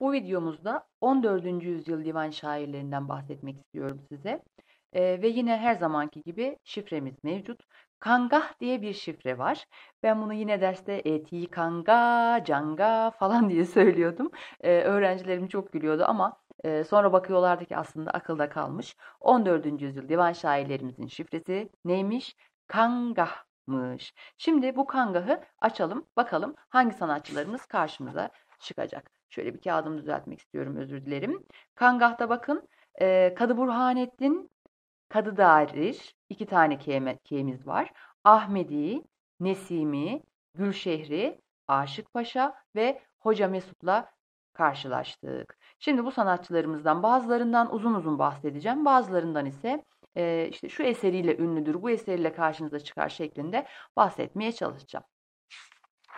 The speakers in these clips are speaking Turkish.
Bu videomuzda 14. yüzyıl divan şairlerinden bahsetmek istiyorum size. E, ve yine her zamanki gibi şifremiz mevcut. Kangah diye bir şifre var. Ben bunu yine derste eti kanga, canga falan diye söylüyordum. E, öğrencilerim çok gülüyordu ama e, sonra bakıyorlardı ki aslında akılda kalmış. 14. yüzyıl divan şairlerimizin şifresi neymiş? Kangah Şimdi bu kangahı açalım bakalım hangi sanatçılarımız karşımıza çıkacak. Şöyle bir kağıdımı düzeltmek istiyorum özür dilerim. Kangah'ta bakın e, Kadı Burhanettin, Kadı Darir iki tane keyimiz var. Ahmedi, Nesimi, Gülşehri, Aşık Paşa ve Hoca Mesut'la karşılaştık. Şimdi bu sanatçılarımızdan bazılarından uzun uzun bahsedeceğim. Bazılarından ise e, işte şu eseriyle ünlüdür, bu eseriyle karşınıza çıkar şeklinde bahsetmeye çalışacağım.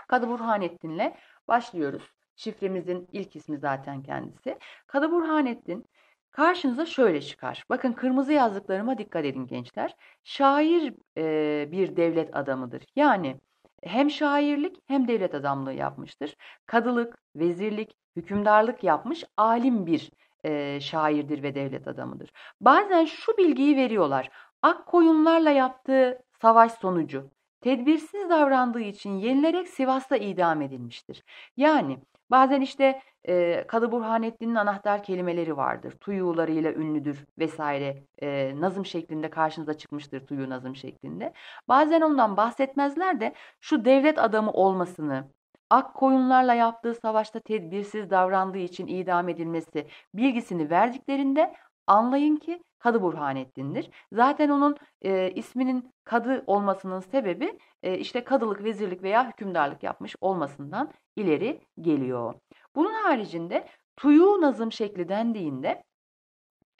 Kadı Burhanettin'le başlıyoruz. Şifremizin ilk ismi zaten kendisi. Kadı Burhanettin karşınıza şöyle çıkar. Bakın kırmızı yazdıklarıma dikkat edin gençler. Şair e, bir devlet adamıdır. Yani hem şairlik hem devlet adamlığı yapmıştır. Kadılık, vezirlik, hükümdarlık yapmış alim bir e, şairdir ve devlet adamıdır. Bazen şu bilgiyi veriyorlar. Ak koyunlarla yaptığı savaş sonucu tedbirsiz davrandığı için yenilerek Sivas'ta idam edilmiştir. Yani Bazen işte e, Kadı Burhanettin'in anahtar kelimeleri vardır. Tuyularıyla ünlüdür vesaire. E, nazım şeklinde karşınıza çıkmıştır tuyu nazım şeklinde. Bazen ondan bahsetmezler de şu devlet adamı olmasını, ak koyunlarla yaptığı savaşta tedbirsiz davrandığı için idam edilmesi bilgisini verdiklerinde Anlayın ki Kadı Burhanettin'dir. Zaten onun e, isminin kadı olmasının sebebi e, işte kadılık, vezirlik veya hükümdarlık yapmış olmasından ileri geliyor. Bunun haricinde tuyu nazım şekli dendiğinde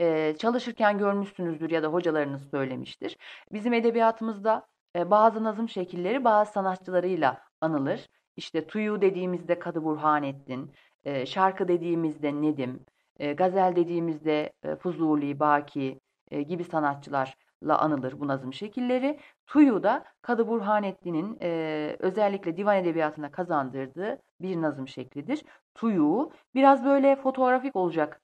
e, çalışırken görmüşsünüzdür ya da hocalarınız söylemiştir. Bizim edebiyatımızda e, bazı nazım şekilleri bazı sanatçılarıyla anılır. İşte tuyu dediğimizde Kadı Burhanettin, e, şarkı dediğimizde Nedim, ee, gazel dediğimizde e, Fuzuli, Baki e, gibi sanatçılarla anılır bu nazım şekilleri. Tuyu da Kadı Burhanettin'in e, özellikle divan edebiyatına kazandırdığı bir nazım şeklidir. Tuyu biraz böyle fotoğrafik olacak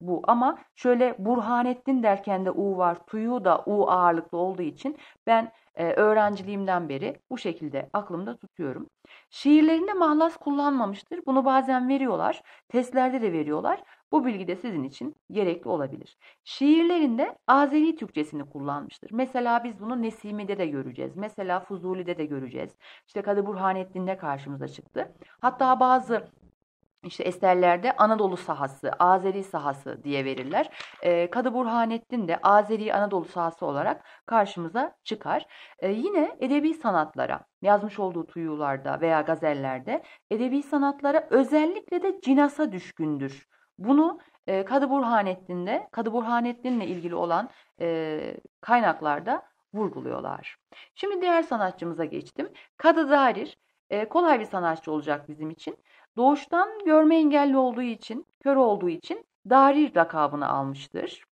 bu ama şöyle Burhanettin derken de U var. Tuyu da U ağırlıklı olduğu için ben öğrenciliğimden beri bu şekilde aklımda tutuyorum. Şiirlerinde mahlas kullanmamıştır. Bunu bazen veriyorlar. Testlerde de veriyorlar. Bu bilgi de sizin için gerekli olabilir. Şiirlerinde Azeri Türkçesini kullanmıştır. Mesela biz bunu Nesimi'de de göreceğiz. Mesela Fuzuli'de de göreceğiz. İşte Kadı Burhanettin'de karşımıza çıktı. Hatta bazı işte eserlerde Anadolu sahası, Azeri sahası diye verirler. E, Kadı Burhanettin de Azeri Anadolu sahası olarak karşımıza çıkar. Ee, yine edebi sanatlara, yazmış olduğu tuyularda veya gazellerde edebi sanatlara özellikle de cinasa düşkündür bunu e, Kadı Burhanettin'de, Kadı Burhanettin'le ilgili olan e, kaynaklarda vurguluyorlar. Şimdi diğer sanatçımıza geçtim. Kadı Darir e, kolay bir sanatçı olacak bizim için. Doğuştan görme engelli olduğu için, kör olduğu için Darir lakabını almıştır.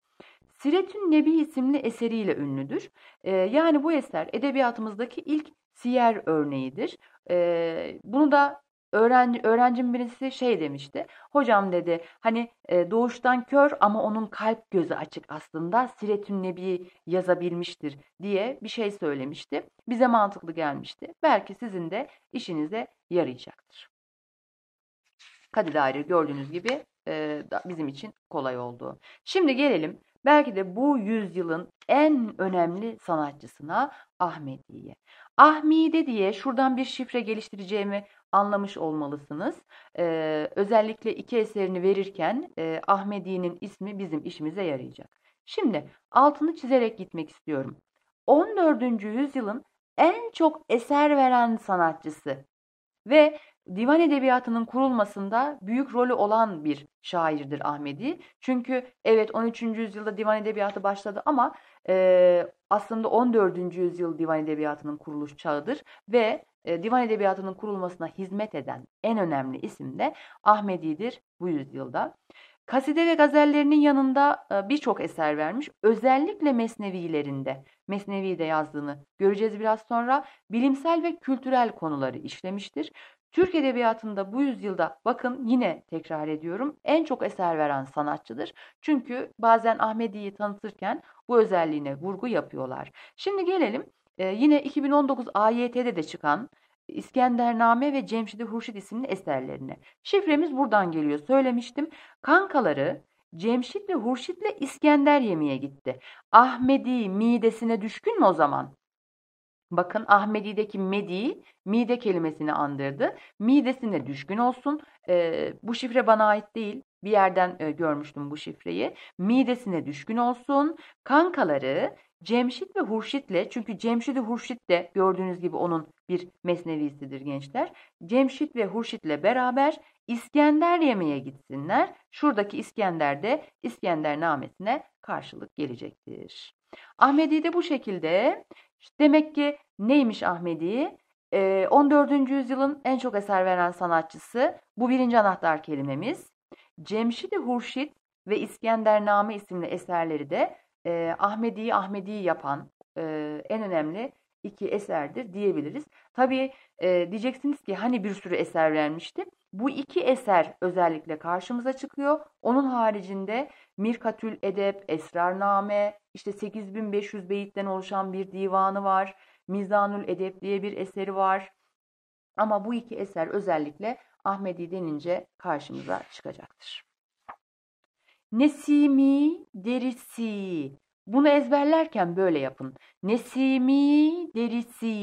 Siretün Nebi isimli eseriyle ünlüdür. E, yani bu eser edebiyatımızdaki ilk siyer örneğidir. E, bunu da öğrenci öğrencim birisi şey demişti. Hocam dedi hani e, doğuştan kör ama onun kalp gözü açık aslında. Siretün Nebi yazabilmiştir diye bir şey söylemişti. Bize mantıklı gelmişti. Belki sizin de işinize yarayacaktır. Kadı daire gördüğünüz gibi e, bizim için kolay oldu. Şimdi gelelim belki de bu yüzyılın en önemli sanatçısına Ahmediye. Ahmide diye şuradan bir şifre geliştireceğimi anlamış olmalısınız. Ee, özellikle iki eserini verirken e, Ahmedi'nin ismi bizim işimize yarayacak. Şimdi altını çizerek gitmek istiyorum. 14. yüzyılın en çok eser veren sanatçısı ve divan edebiyatının kurulmasında büyük rolü olan bir şairdir Ahmedi. Çünkü evet 13. yüzyılda divan edebiyatı başladı ama e, aslında 14. yüzyıl divan edebiyatının kuruluş çağıdır ve e, divan edebiyatının kurulmasına hizmet eden en önemli isim de Ahmedi'dir bu yüzyılda. Kaside ve gazellerinin yanında e, birçok eser vermiş. Özellikle Mesnevilerinde, de yazdığını göreceğiz biraz sonra. Bilimsel ve kültürel konuları işlemiştir. Türk edebiyatında bu yüzyılda bakın yine tekrar ediyorum en çok eser veren sanatçıdır. Çünkü bazen Ahmedi'yi tanıtırken bu özelliğine vurgu yapıyorlar. Şimdi gelelim e, yine 2019 AYT'de de çıkan İskendername ve Cemşid-i Hurşit isimli eserlerine. Şifremiz buradan geliyor söylemiştim. Kankaları Cemşit'le Hurşit'le İskender yemeğe gitti. Ahmedi midesine düşkün mü o zaman? Bakın Ahmedi'deki medi, mide kelimesini andırdı. Midesine düşkün olsun. E, bu şifre bana ait değil. Bir yerden e, görmüştüm bu şifreyi. Midesine düşkün olsun. Kankaları Cemşit ve Hurşit'le çünkü Cemşit ve Hurşit de gördüğünüz gibi onun bir mesnevisidir gençler. Cemşit ve Hurşit'le beraber İskender yemeğe gitsinler. Şuradaki İskender de İskender namesine karşılık gelecektir. Ahmedi de bu şekilde demek ki neymiş Ahmedi? 14. yüzyılın en çok eser veren sanatçısı. Bu birinci anahtar kelimemiz. Cemşid-i Hurşit ve İskendername isimli eserleri de e, Ahmedi'yi Ahmedi'yi yapan en önemli iki eserdir diyebiliriz. Tabii diyeceksiniz ki hani bir sürü eser vermişti. Bu iki eser özellikle karşımıza çıkıyor. Onun haricinde Mirkatül Edep, Esrarname, işte 8500 beyitten oluşan bir divanı var. Mizanül Edep diye bir eseri var. Ama bu iki eser özellikle Ahmedi denince karşımıza çıkacaktır. Nesimi derisi. Bunu ezberlerken böyle yapın. Nesimi derisi.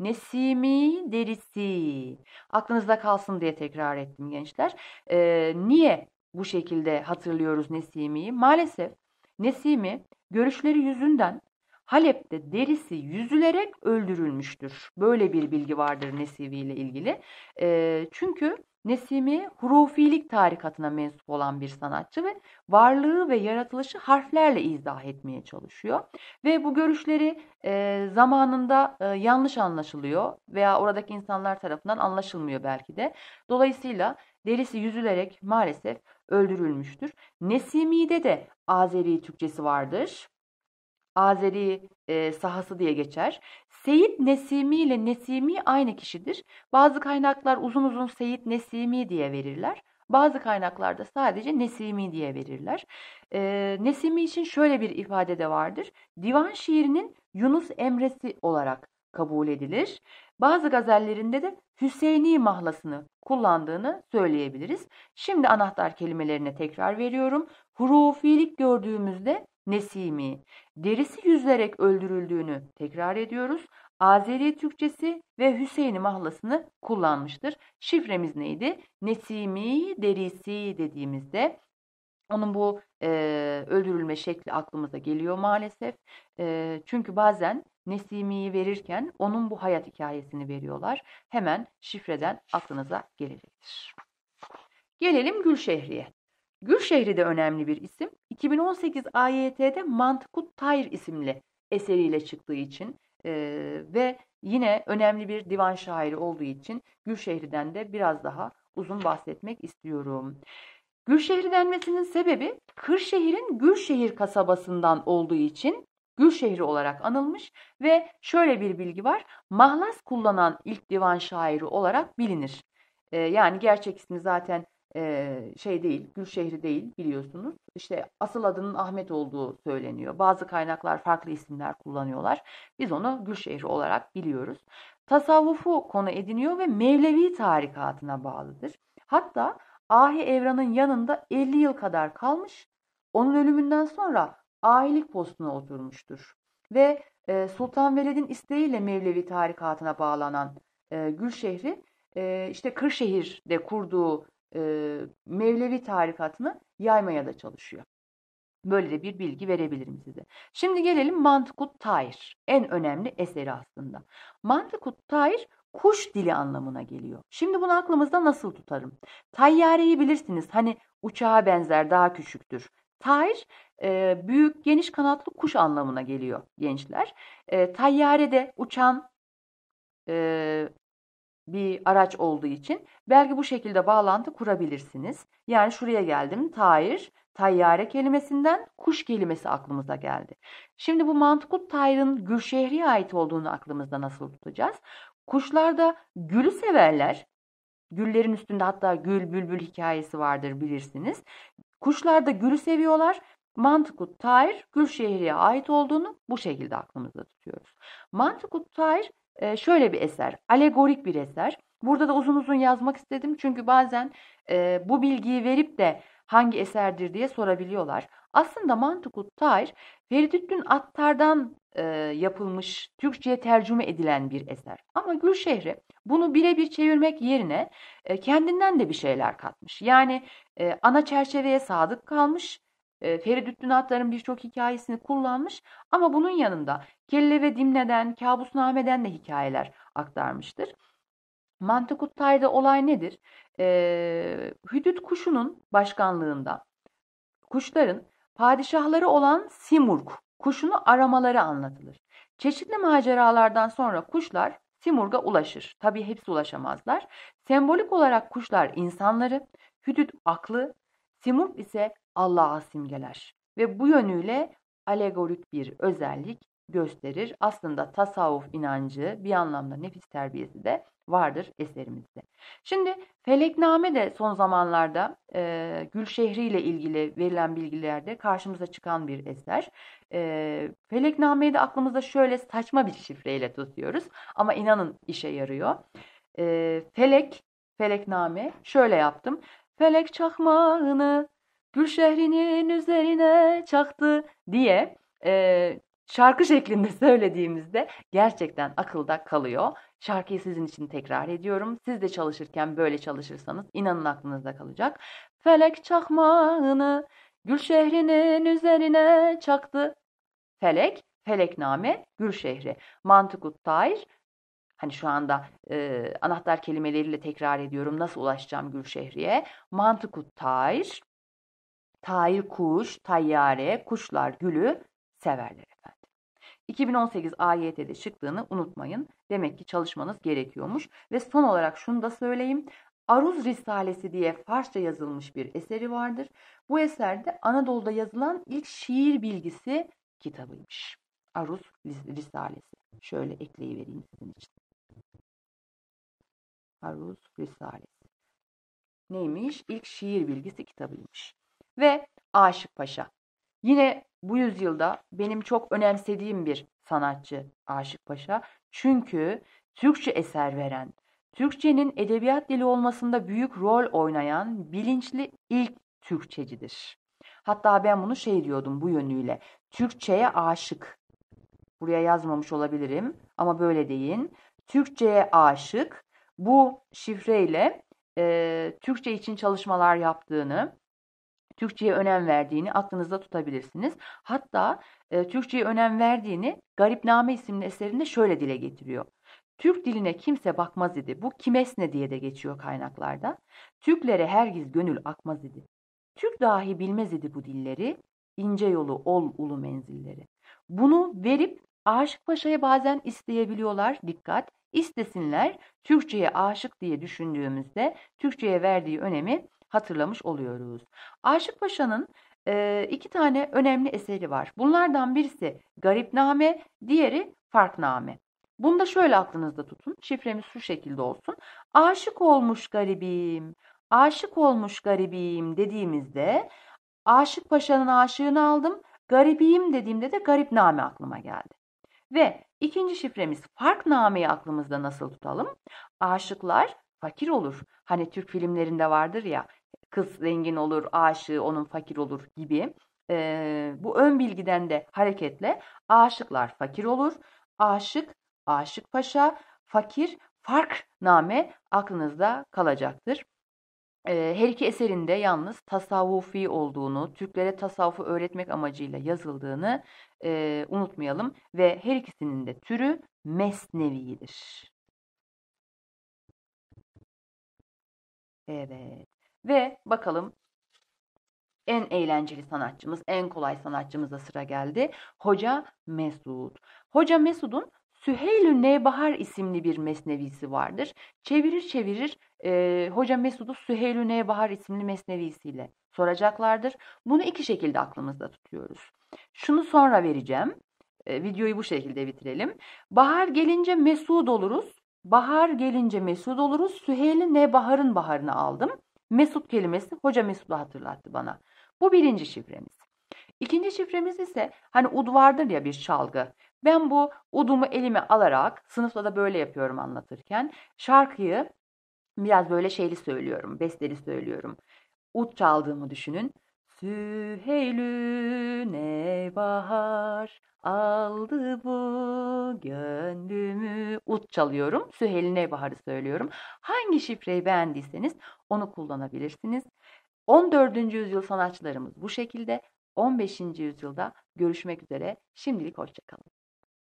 Nesimi derisi. Aklınızda kalsın diye tekrar ettim gençler. Ee, niye bu şekilde hatırlıyoruz Nesimi'yi? Maalesef Nesimi görüşleri yüzünden Halep'te derisi yüzülerek öldürülmüştür. Böyle bir bilgi vardır Nesimi ile ilgili. Ee, çünkü Nesimi hurufilik tarikatına mensup olan bir sanatçı ve varlığı ve yaratılışı harflerle izah etmeye çalışıyor. Ve bu görüşleri e, zamanında e, yanlış anlaşılıyor veya oradaki insanlar tarafından anlaşılmıyor belki de. Dolayısıyla derisi yüzülerek maalesef öldürülmüştür. Nesimi'de de Azeri Türkçesi vardır. Azeri e, sahası diye geçer. Seyit Nesimi ile Nesimi aynı kişidir. Bazı kaynaklar uzun uzun Seyit Nesimi diye verirler. Bazı kaynaklarda sadece Nesimi diye verirler. E, Nesimi için şöyle bir ifade de vardır. Divan şiirinin Yunus Emresi olarak kabul edilir. Bazı gazellerinde de Hüseyni mahlasını kullandığını söyleyebiliriz. Şimdi anahtar kelimelerine tekrar veriyorum. Hurufilik gördüğümüzde Nesimi, derisi yüzlerek öldürüldüğünü tekrar ediyoruz. Azeri Türkçesi ve Hüseyin'i mahlasını kullanmıştır. Şifremiz neydi? Nesimi derisi dediğimizde onun bu e, öldürülme şekli aklımıza geliyor maalesef. E, çünkü bazen Nesimi'yi verirken onun bu hayat hikayesini veriyorlar. Hemen şifreden aklınıza gelecektir. Gelelim Gülşehri'ye. Gülşehri de önemli bir isim. 2018 AYT'de Mantıkut Tayr isimli eseriyle çıktığı için e, ve yine önemli bir divan şairi olduğu için Gülşehri'den de biraz daha uzun bahsetmek istiyorum. Gülşehri denmesinin sebebi Kırşehir'in Gülşehir kasabasından olduğu için Gülşehri olarak anılmış ve şöyle bir bilgi var. Mahlas kullanan ilk divan şairi olarak bilinir. Ee, yani gerçek ismi zaten ee, şey değil, Gülşehri değil biliyorsunuz. İşte asıl adının Ahmet olduğu söyleniyor. Bazı kaynaklar farklı isimler kullanıyorlar. Biz onu Gülşehri olarak biliyoruz. Tasavvufu konu ediniyor ve Mevlevi tarikatına bağlıdır. Hatta Ahi Evran'ın yanında 50 yıl kadar kalmış. Onun ölümünden sonra ahilik postuna oturmuştur. Ve e, Sultan Veled'in isteğiyle Mevlevi tarikatına bağlanan e, Gülşehri e, işte Kırşehir'de kurduğu e, Mevlevi tarikatını yaymaya da çalışıyor. Böyle de bir bilgi verebilirim size. Şimdi gelelim Mantıkut Tair. En önemli eseri aslında. Mantıkut Tair kuş dili anlamına geliyor. Şimdi bunu aklımızda nasıl tutarım? Tayyareyi bilirsiniz. Hani uçağa benzer daha küçüktür. Tair e, büyük geniş kanatlı kuş anlamına geliyor gençler. E, de uçan e, bir araç olduğu için belki bu şekilde bağlantı kurabilirsiniz. Yani şuraya geldim. Tayir, tayyare kelimesinden kuş kelimesi aklımıza geldi. Şimdi bu Mantukut Tayır'ın Gülşehri'ye ait olduğunu aklımızda nasıl tutacağız? Kuşlarda gülü severler. Güllerin üstünde hatta gül bülbül hikayesi vardır bilirsiniz. Kuşlarda gülü seviyorlar. Mantıkut Tahir Gülşehir'e ait olduğunu bu şekilde aklımızda tutuyoruz. Mantıkut Tahir ee, şöyle bir eser, alegorik bir eser. Burada da uzun uzun yazmak istedim çünkü bazen e, bu bilgiyi verip de hangi eserdir diye sorabiliyorlar. Aslında Mantıkut Tahir, Feridüddin Attar'dan e, yapılmış, Türkçe'ye tercüme edilen bir eser. Ama Gülşehri bunu birebir çevirmek yerine e, kendinden de bir şeyler katmış. Yani e, ana çerçeveye sadık kalmış e, Feridüddin Atlar'ın birçok hikayesini kullanmış ama bunun yanında Kelle ve Dimne'den, Kabusname'den de hikayeler aktarmıştır. Mantıkut olay nedir? E, Hüdüt kuşunun başkanlığında kuşların padişahları olan Simurg kuşunu aramaları anlatılır. Çeşitli maceralardan sonra kuşlar Simurg'a ulaşır. Tabii hepsi ulaşamazlar. Sembolik olarak kuşlar insanları, Hüdüt aklı, Simurg ise Allah'a simgeler ve bu yönüyle alegorik bir özellik gösterir. Aslında tasavvuf inancı bir anlamda nefis terbiyesi de vardır eserimizde. Şimdi Felekname de son zamanlarda e, Gülşehri ile ilgili verilen bilgilerde karşımıza çıkan bir eser. E, Felekname'yi de aklımızda şöyle saçma bir şifreyle tutuyoruz ama inanın işe yarıyor. E, felek, Felekname şöyle yaptım. Felek çakmağını Gül şehrinin üzerine çaktı diye e, şarkı şeklinde söylediğimizde gerçekten akılda kalıyor. Şarkıyı sizin için tekrar ediyorum. Siz de çalışırken böyle çalışırsanız inanın aklınızda kalacak. Felek çakmağını gül şehrinin üzerine çaktı. Felek, felekname, gül şehri. Mantıkut Tair, hani şu anda e, anahtar kelimeleriyle tekrar ediyorum nasıl ulaşacağım Gül şehriye? Mantıkut Tair, Tahir Kuş, Tayyare, Kuşlar Gülü severler efendim. 2018 AYT'de çıktığını unutmayın. Demek ki çalışmanız gerekiyormuş. Ve son olarak şunu da söyleyeyim. Aruz Risalesi diye Farsça yazılmış bir eseri vardır. Bu eserde Anadolu'da yazılan ilk şiir bilgisi kitabıymış. Aruz Risalesi. Şöyle ekleyivereyim sizin için. Aruz Risalesi. Neymiş? İlk şiir bilgisi kitabıymış ve Aşık Paşa. Yine bu yüzyılda benim çok önemsediğim bir sanatçı Aşık Paşa. Çünkü Türkçe eser veren, Türkçenin edebiyat dili olmasında büyük rol oynayan bilinçli ilk Türkçecidir. Hatta ben bunu şey diyordum bu yönüyle. Türkçeye aşık. Buraya yazmamış olabilirim ama böyle deyin. Türkçeye aşık. Bu şifreyle e, Türkçe için çalışmalar yaptığını, Türkçe'ye önem verdiğini aklınızda tutabilirsiniz. Hatta e, Türkçe'ye önem verdiğini Garipname isimli eserinde şöyle dile getiriyor. Türk diline kimse bakmaz idi. Bu kimes ne diye de geçiyor kaynaklarda. Türklere hergiz gönül akmaz idi. Türk dahi bilmez idi bu dilleri, ince yolu ol ulu menzilleri. Bunu verip Aşık Paşa'ya bazen isteyebiliyorlar. Dikkat! istesinler. Türkçe'ye aşık diye düşündüğümüzde Türkçe'ye verdiği önemi hatırlamış oluyoruz. Aşık Paşa'nın e, iki tane önemli eseri var. Bunlardan birisi Garipname, diğeri Farkname. Bunu da şöyle aklınızda tutun. Şifremiz şu şekilde olsun. Aşık olmuş garibim, aşık olmuş garibim dediğimizde Aşık Paşa'nın aşığını aldım. garibim dediğimde de garipname aklıma geldi. Ve ikinci şifremiz farknameyi aklımızda nasıl tutalım? Aşıklar fakir olur. Hani Türk filmlerinde vardır ya kız zengin olur, aşığı onun fakir olur gibi e, bu ön bilgiden de hareketle aşıklar fakir olur, aşık, aşık paşa, fakir, fark name aklınızda kalacaktır. Ee, her iki eserinde yalnız tasavvufi olduğunu, Türklere tasavvufu öğretmek amacıyla yazıldığını e, unutmayalım ve her ikisinin de türü mesnevidir. Evet. Ve bakalım en eğlenceli sanatçımız, en kolay sanatçımıza sıra geldi. Hoca Mesud. Hoca Mesud'un Süheylü Nebahar isimli bir mesnevisi vardır. Çevirir çevirir e, Hoca Mesud'u Süheylü Nebahar isimli mesnevisiyle soracaklardır. Bunu iki şekilde aklımızda tutuyoruz. Şunu sonra vereceğim. E, videoyu bu şekilde bitirelim. Bahar gelince Mesud oluruz. Bahar gelince Mesud oluruz. Süheyl'i Nebahar'ın baharını aldım. Mesut kelimesi Hoca Mesut'u hatırlattı bana. Bu birinci şifremiz. İkinci şifremiz ise hani ud vardır ya bir çalgı. Ben bu udumu elime alarak sınıfta da böyle yapıyorum anlatırken şarkıyı biraz böyle şeyli söylüyorum, besteli söylüyorum. Ud çaldığımı düşünün. Süheylü ne bahar Aldı bu gönlümü ut çalıyorum. Süheyl'in Ebahar'ı söylüyorum. Hangi şifreyi beğendiyseniz onu kullanabilirsiniz. 14. yüzyıl sanatçılarımız bu şekilde. 15. yüzyılda görüşmek üzere. Şimdilik hoşçakalın.